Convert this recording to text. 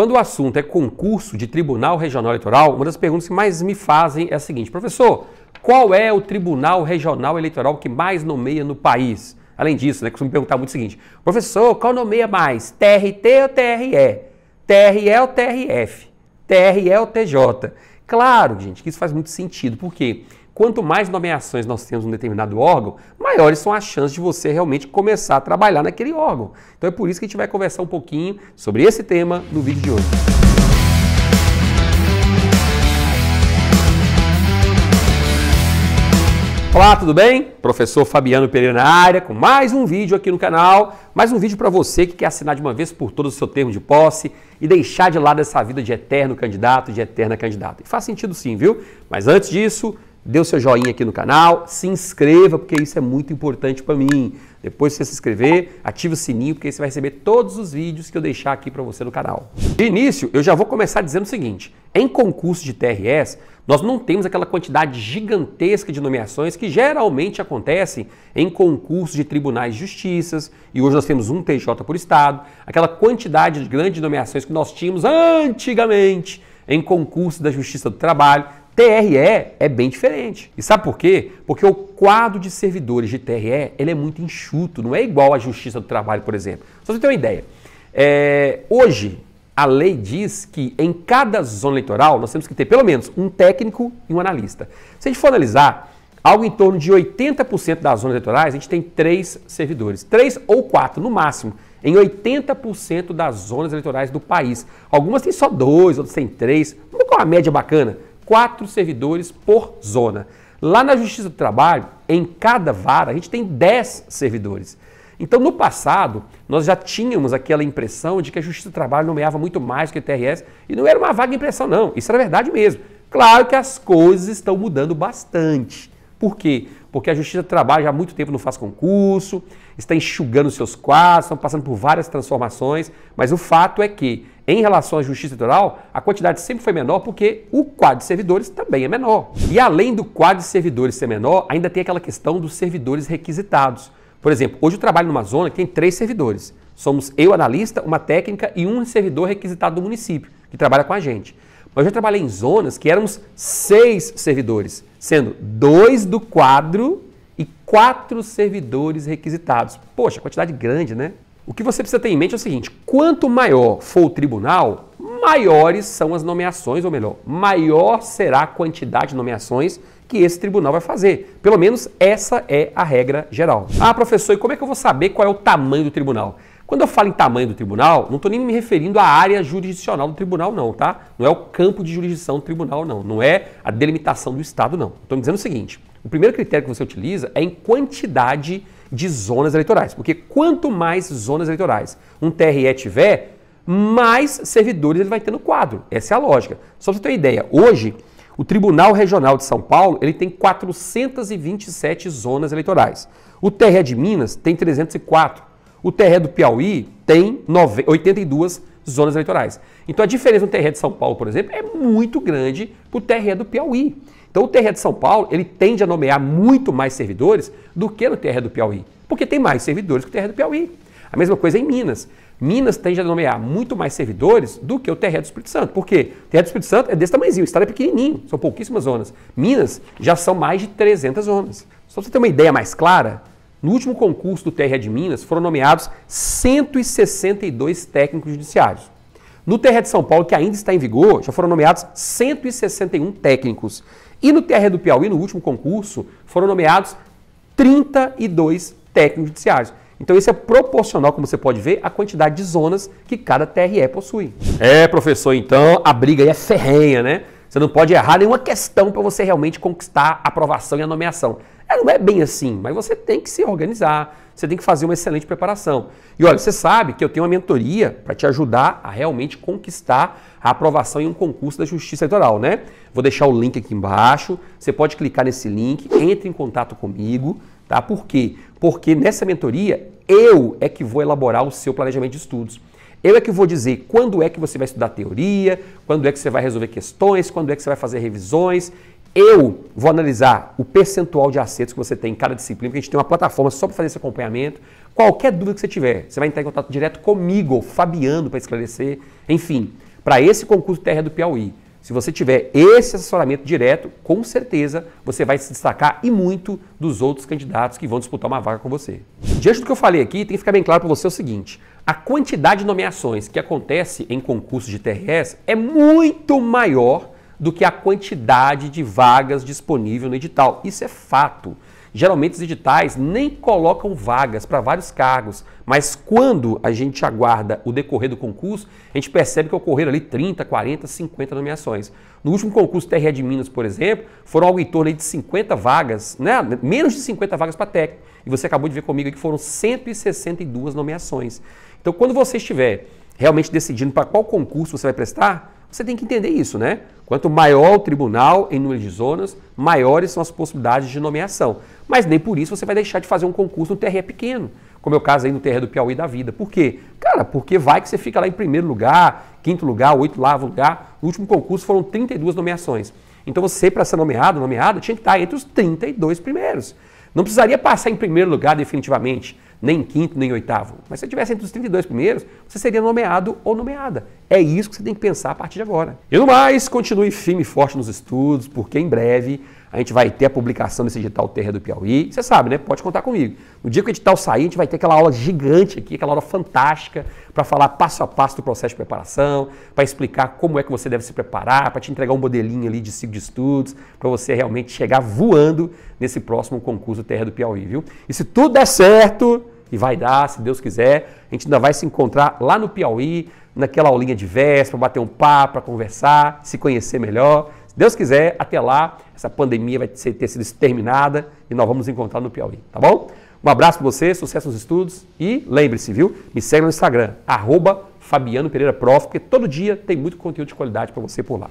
Quando o assunto é concurso de Tribunal Regional Eleitoral, uma das perguntas que mais me fazem é a seguinte: professor, qual é o Tribunal Regional Eleitoral que mais nomeia no país? Além disso, né, costumo perguntar muito o seguinte: professor, qual nomeia mais? TRT ou TRE? TRE ou TRF? TRE ou TJ? Claro, gente, que isso faz muito sentido, Por quê? quanto mais nomeações nós temos um determinado órgão, maiores são as chances de você realmente começar a trabalhar naquele órgão. Então é por isso que a gente vai conversar um pouquinho sobre esse tema no vídeo de hoje. Olá, tudo bem? Professor Fabiano Pereira na área, com mais um vídeo aqui no canal, mais um vídeo para você que quer assinar de uma vez por todas o seu termo de posse e deixar de lado essa vida de eterno candidato, de eterna candidata. E faz sentido sim, viu? Mas antes disso, dê o seu joinha aqui no canal, se inscreva, porque isso é muito importante para mim. Depois que você se inscrever, ative o sininho, porque você vai receber todos os vídeos que eu deixar aqui para você no canal. De início, eu já vou começar dizendo o seguinte, em concurso de TRS, nós não temos aquela quantidade gigantesca de nomeações que geralmente acontecem em concursos de tribunais de justiças, e hoje nós temos um TJ por estado, aquela quantidade de grandes nomeações que nós tínhamos antigamente em concurso da Justiça do Trabalho, TRE é bem diferente. E sabe por quê? Porque o quadro de servidores de TRE ele é muito enxuto, não é igual à Justiça do Trabalho, por exemplo. Só você ter uma ideia. É, hoje, a lei diz que em cada zona eleitoral nós temos que ter pelo menos um técnico e um analista. Se a gente for analisar, algo em torno de 80% das zonas eleitorais, a gente tem três servidores, três ou quatro no máximo, em 80% das zonas eleitorais do país. Algumas têm só dois, outras têm três. Vamos com uma é média bacana quatro servidores por zona. Lá na Justiça do Trabalho, em cada vara, a gente tem 10 servidores. Então, no passado, nós já tínhamos aquela impressão de que a Justiça do Trabalho nomeava muito mais que o TRS, e não era uma vaga impressão, não. Isso era verdade mesmo. Claro que as coisas estão mudando bastante. Por quê? Porque a Justiça do Trabalho já há muito tempo não faz concurso, está enxugando seus quadros, estão passando por várias transformações, mas o fato é que em relação à justiça eleitoral, a quantidade sempre foi menor porque o quadro de servidores também é menor. E além do quadro de servidores ser menor, ainda tem aquela questão dos servidores requisitados. Por exemplo, hoje eu trabalho numa zona que tem três servidores. Somos eu, analista, uma técnica e um servidor requisitado do município, que trabalha com a gente. Mas eu trabalhei em zonas que éramos seis servidores, sendo dois do quadro e quatro servidores requisitados. Poxa, quantidade grande, né? O que você precisa ter em mente é o seguinte: quanto maior for o tribunal, maiores são as nomeações, ou melhor, maior será a quantidade de nomeações que esse tribunal vai fazer. Pelo menos essa é a regra geral. Ah, professor, e como é que eu vou saber qual é o tamanho do tribunal? Quando eu falo em tamanho do tribunal, não estou nem me referindo à área jurisdicional do tribunal, não, tá? Não é o campo de jurisdição do tribunal, não. Não é a delimitação do Estado, não. Estou dizendo o seguinte: o primeiro critério que você utiliza é em quantidade de de zonas eleitorais. Porque quanto mais zonas eleitorais um TRE tiver, mais servidores ele vai ter no quadro. Essa é a lógica. Só para você ter uma ideia, hoje o Tribunal Regional de São Paulo ele tem 427 zonas eleitorais. O TRE de Minas tem 304. O TRE do Piauí tem 82 zonas eleitorais. Então a diferença do TRE de São Paulo, por exemplo, é muito grande para o TRE do Piauí. Então o TRE de São Paulo, ele tende a nomear muito mais servidores do que no TRE do Piauí, porque tem mais servidores que o TRE do Piauí. A mesma coisa em Minas. Minas tende a nomear muito mais servidores do que o TRE do Espírito Santo. Por quê? O TRE do Espírito Santo é desse tamanhozinho, o estado é pequenininho, são pouquíssimas zonas. Minas já são mais de 300 zonas. Só para você ter uma ideia mais clara, no último concurso do TRE de Minas foram nomeados 162 técnicos judiciários. No TR de São Paulo, que ainda está em vigor, já foram nomeados 161 técnicos. E no TR do Piauí, no último concurso, foram nomeados 32 técnicos judiciários. Então isso é proporcional, como você pode ver, à quantidade de zonas que cada TRE possui. É, professor, então a briga aí é ferrenha, né? Você não pode errar nenhuma questão para você realmente conquistar a aprovação e a nomeação. É, não é bem assim, mas você tem que se organizar, você tem que fazer uma excelente preparação. E olha, você sabe que eu tenho uma mentoria para te ajudar a realmente conquistar a aprovação em um concurso da Justiça Eleitoral, né? Vou deixar o link aqui embaixo, você pode clicar nesse link, entre em contato comigo, tá? Por quê? Porque nessa mentoria eu é que vou elaborar o seu planejamento de estudos. Eu é que vou dizer quando é que você vai estudar teoria, quando é que você vai resolver questões, quando é que você vai fazer revisões. Eu vou analisar o percentual de acertos que você tem em cada disciplina, porque a gente tem uma plataforma só para fazer esse acompanhamento. Qualquer dúvida que você tiver, você vai entrar em contato direto comigo, Fabiano, para esclarecer. Enfim, para esse concurso TR do Piauí. Se você tiver esse assessoramento direto, com certeza você vai se destacar e muito dos outros candidatos que vão disputar uma vaga com você. Diante do que eu falei aqui, tem que ficar bem claro para você o seguinte: a quantidade de nomeações que acontece em concursos de TRS é muito maior do que a quantidade de vagas disponível no edital. Isso é fato. Geralmente os editais nem colocam vagas para vários cargos, mas quando a gente aguarda o decorrer do concurso, a gente percebe que ocorreram ali 30, 40, 50 nomeações. No último concurso TRE de Minas, por exemplo, foram algo em torno de 50 vagas, né? menos de 50 vagas para técnico. E você acabou de ver comigo que foram 162 nomeações. Então, quando você estiver realmente decidindo para qual concurso você vai prestar, você tem que entender isso, né? Quanto maior o tribunal em número de zonas, maiores são as possibilidades de nomeação. Mas nem por isso você vai deixar de fazer um concurso no TRE pequeno, como é o caso aí no TRE do Piauí da vida. Por quê? Cara, porque vai que você fica lá em primeiro lugar, quinto lugar, oitavo lugar. No último concurso foram 32 nomeações. Então você, para ser nomeado, nomeado, tinha que estar entre os 32 primeiros. Não precisaria passar em primeiro lugar definitivamente, nem em quinto, nem em oitavo. Mas se você estivesse entre os 32 primeiros, você seria nomeado ou nomeada. É isso que você tem que pensar a partir de agora. E no mais, continue firme e forte nos estudos, porque em breve a gente vai ter a publicação desse edital Terra do Piauí. Você sabe, né? Pode contar comigo. No dia que o edital sair, a gente vai ter aquela aula gigante aqui, aquela aula fantástica, para falar passo a passo do processo de preparação, para explicar como é que você deve se preparar, para te entregar um modelinho ali de ciclo de estudos, para você realmente chegar voando nesse próximo concurso Terra do Piauí, viu? E se tudo der certo, e vai dar, se Deus quiser, a gente ainda vai se encontrar lá no Piauí, naquela aulinha de véspera, bater um papo, para conversar, se conhecer melhor. Se Deus quiser, até lá, essa pandemia vai ser, ter sido exterminada e nós vamos nos encontrar no Piauí, tá bom? Um abraço para você, sucesso nos estudos e lembre-se, viu? Me segue no Instagram, arroba Fabiano Pereira Prof, porque todo dia tem muito conteúdo de qualidade para você por lá.